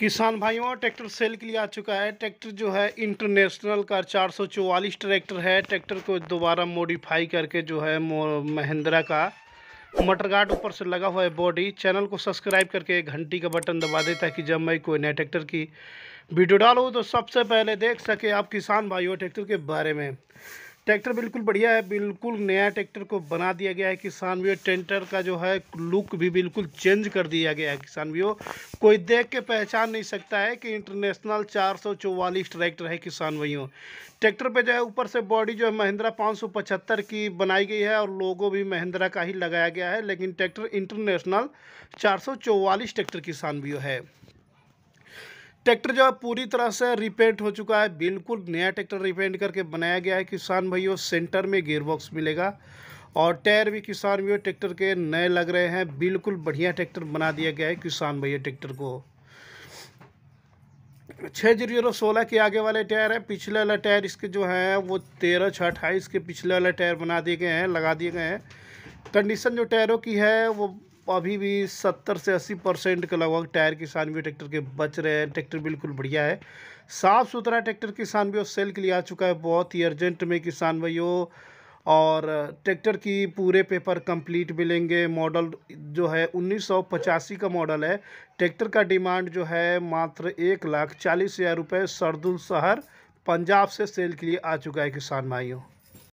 किसान भाइयों tractor cell के लिए आ चुका है ट्रैक्टर जो है इंटरनेशनल का 444 ट्रैक्टर है ट्रैक्टर को दोबारा मॉडिफाई करके जो है महिंद्रा का मटर गार्ड ऊपर से लगा हुआ है बॉडी चैनल को सब्सक्राइब करके घंटी का बटन दबा दे ताकि जब मैं कोई नए ट्रैक्टर की वीडियो डालूँ तो सबसे पहले देख सके आप किसान भाइयों ट्रैक्टर के बारे में ट्रैक्टर बिल्कुल बढ़िया है बिल्कुल नया ट्रैक्टर को बना दिया गया है किसान व्यू ट्रेंटर का जो है लुक भी बिल्कुल चेंज कर दिया गया है किसान व्यू कोई देख के पहचान नहीं सकता है कि इंटरनेशनल चार सौ चौवालीस ट्रैक्टर है किसान व्यू ट्रैक्टर पे जो है ऊपर से बॉडी जो है महिंद्रा पाँच की बनाई गई है और लोगो भी महिंद्रा का ही लगाया गया है लेकिन ट्रैक्टर इंटरनेशनल चार ट्रैक्टर किसान व्यू है ट्रैक्टर जो है पूरी तरह से रिपेंट हो चुका है बिल्कुल नया ट्रैक्टर रिपेंट करके बनाया गया है किसान भाइयों सेंटर में गेयरबॉक्स मिलेगा और टायर भी किसान भाइयों ट्रैक्टर के नए लग रहे हैं बिल्कुल बढ़िया ट्रैक्टर बना दिया गया है किसान भैया ट्रैक्टर को छः जीरो जीरो सोलह के आगे वाले टायर है पिछले वाला टायर इसके जो है वो तेरह छः अट्ठाईस के पिछले वाला टायर बना दिए गए हैं लगा दिए गए हैं कंडीशन जो टायरों की है वो अभी भी सत्तर से अस्सी परसेंट के लगभग टायर किसान भी ट्रैक्टर के बच रहे हैं ट्रैक्टर बिल्कुल बढ़िया है साफ़ सुथरा ट्रैक्टर किसान भी और सेल के लिए आ चुका है बहुत ही अर्जेंट में किसान भाइयों और ट्रैक्टर की पूरे पेपर कंप्लीट मिलेंगे मॉडल जो है उन्नीस का मॉडल है ट्रैक्टर का डिमांड जो है मात्र एक लाख चालीस हज़ार रुपये सरदुल शहर पंजाब से सेल के लिए आ चुका है किसान भाइयों